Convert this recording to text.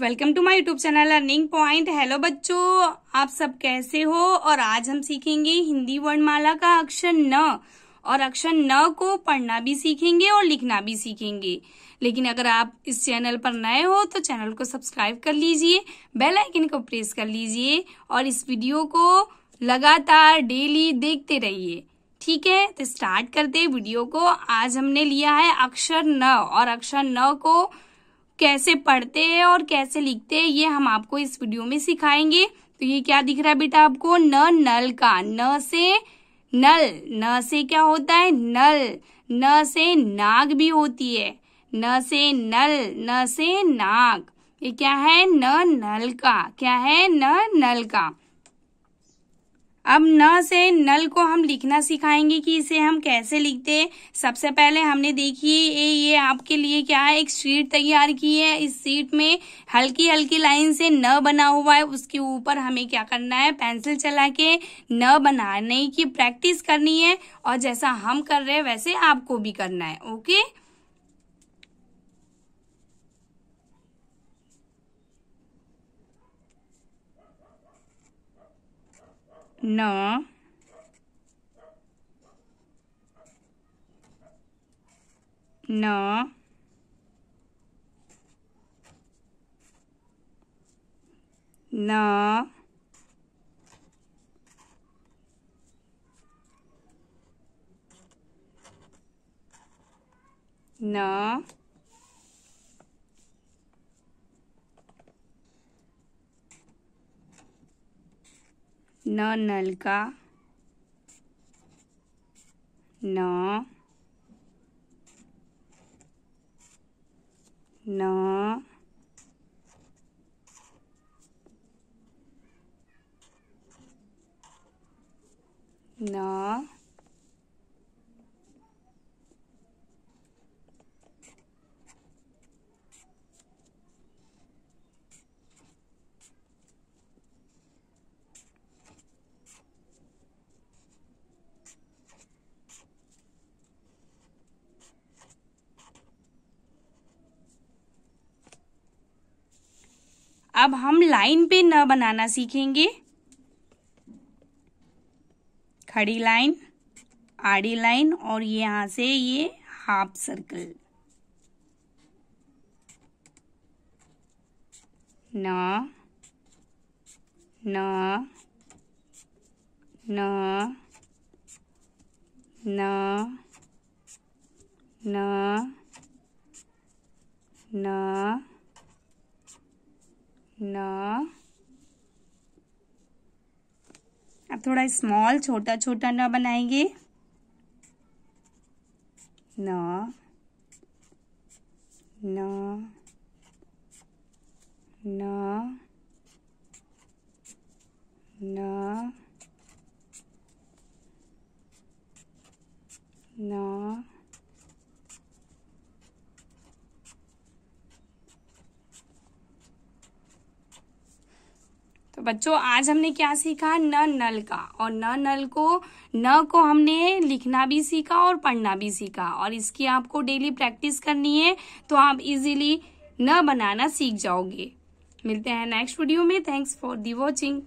welcome to my YouTube channel learning point hello बच्चों आप सब कैसे हो और आज हम सीखेंगे हिंदी वर्णमाला का अक्षर न और अक्षर न को पढ़ना भी सीखेंगे और लिखना भी सीखेंगे लेकिन अगर आप इस चैनल पर नए हो तो चैनल को सब्सक्राइब कर लीजिए बेल आइकन को प्रेस कर लीजिए और इस वीडियो को लगातार डेली देखते रहिए ठीक है तो स्टार्ट करते वीडियो को आज हमने लिया है अक्षर न और अक्षर न को कैसे पढ़ते हैं और कैसे लिखते हैं ये हम आपको इस वीडियो में सिखाएंगे तो ये क्या दिख रहा है बेटा आपको न नल का न से नल न से क्या होता है नल न से नाग भी होती है न से नल न से नाग ये क्या है न नल का क्या है न नल का अब न से नल को हम लिखना सिखाएंगे कि इसे हम कैसे लिखते हैं सबसे पहले हमने देखिए ये ये आपके लिए क्या है एक शीट तैयार की है इस शीट में हल्की हल्की लाइन से न बना हुआ है उसके ऊपर हमें क्या करना है पेंसिल चला के न बनाने की प्रैक्टिस करनी है और जैसा हम कर रहे हैं वैसे आपको भी करना है okay nó nó nó nó न नल का न न न अब हम लाइन पे न बनाना सीखेंगे खड़ी लाइन आड़ी लाइन और यहां से ये हाफ सर्कल न न न न न न थोड़ा स्मॉल छोटा छोटा न बनाएंगे न न न न न तो बच्चों आज हमने क्या सीखा न नल का और न नल को न को हमने लिखना भी सीखा और पढ़ना भी सीखा और इसकी आपको डेली प्रैक्टिस करनी है तो आप इजीली न बनाना सीख जाओगे मिलते हैं नेक्स्ट वीडियो में थैंक्स फॉर दी वॉचिंग